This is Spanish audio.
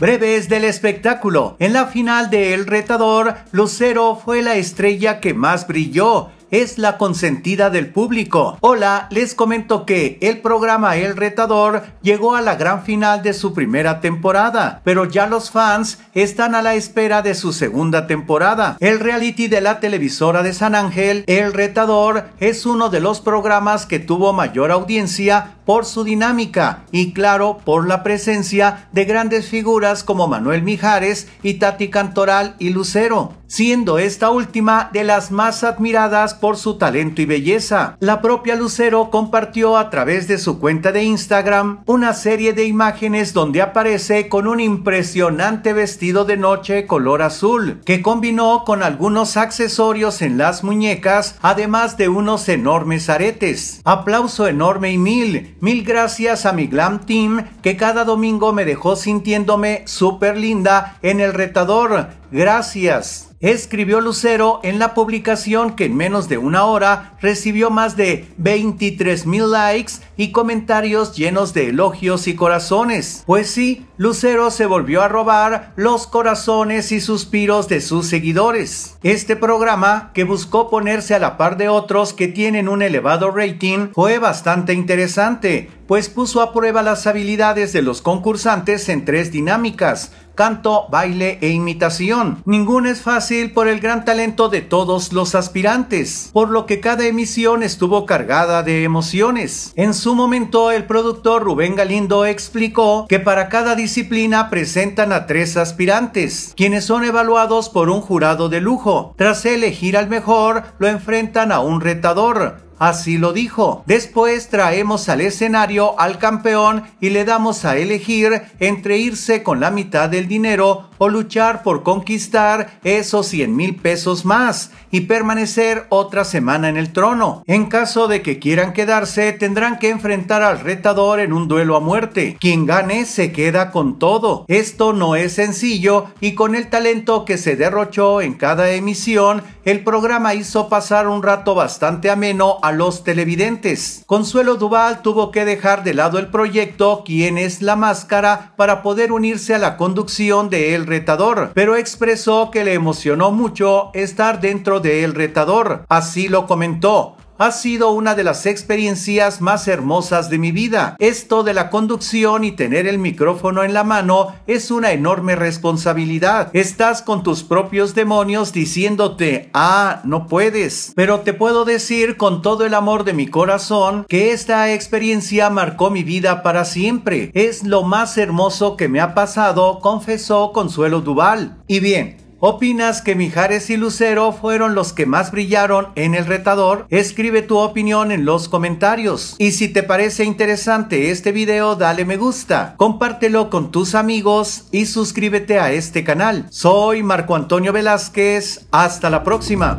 Breves del espectáculo. En la final de El Retador, Lucero fue la estrella que más brilló es la consentida del público. Hola, les comento que el programa El Retador llegó a la gran final de su primera temporada, pero ya los fans están a la espera de su segunda temporada. El reality de la televisora de San Ángel, El Retador, es uno de los programas que tuvo mayor audiencia por su dinámica y claro por la presencia de grandes figuras como Manuel Mijares y Tati Cantoral y Lucero siendo esta última de las más admiradas por su talento y belleza. La propia Lucero compartió a través de su cuenta de Instagram una serie de imágenes donde aparece con un impresionante vestido de noche color azul, que combinó con algunos accesorios en las muñecas, además de unos enormes aretes. Aplauso enorme y mil, mil gracias a mi glam team que cada domingo me dejó sintiéndome súper linda en el retador, Gracias. Escribió Lucero en la publicación que en menos de una hora recibió más de 23 mil likes y comentarios llenos de elogios y corazones. Pues sí, Lucero se volvió a robar los corazones y suspiros de sus seguidores. Este programa, que buscó ponerse a la par de otros que tienen un elevado rating, fue bastante interesante, pues puso a prueba las habilidades de los concursantes en tres dinámicas, canto, baile e imitación. Ninguna es fácil por el gran talento de todos los aspirantes, por lo que cada emisión estuvo cargada de emociones. En su momento, el productor Rubén Galindo explicó que para cada disciplina presentan a tres aspirantes, quienes son evaluados por un jurado de lujo. Tras elegir al mejor, lo enfrentan a un retador, Así lo dijo. Después traemos al escenario al campeón y le damos a elegir entre irse con la mitad del dinero o luchar por conquistar esos 100 mil pesos más y permanecer otra semana en el trono. En caso de que quieran quedarse, tendrán que enfrentar al retador en un duelo a muerte. Quien gane se queda con todo. Esto no es sencillo y con el talento que se derrochó en cada emisión, el programa hizo pasar un rato bastante ameno a los televidentes. Consuelo Duval tuvo que dejar de lado el proyecto Quién es la máscara para poder unirse a la conducción de El Retador, pero expresó que le emocionó mucho estar dentro de El Retador. Así lo comentó ha sido una de las experiencias más hermosas de mi vida. Esto de la conducción y tener el micrófono en la mano es una enorme responsabilidad. Estás con tus propios demonios diciéndote, ah, no puedes. Pero te puedo decir con todo el amor de mi corazón que esta experiencia marcó mi vida para siempre. Es lo más hermoso que me ha pasado, confesó Consuelo Duval. Y bien, ¿Opinas que Mijares y Lucero fueron los que más brillaron en el retador? Escribe tu opinión en los comentarios. Y si te parece interesante este video, dale me gusta, compártelo con tus amigos y suscríbete a este canal. Soy Marco Antonio Velázquez, hasta la próxima.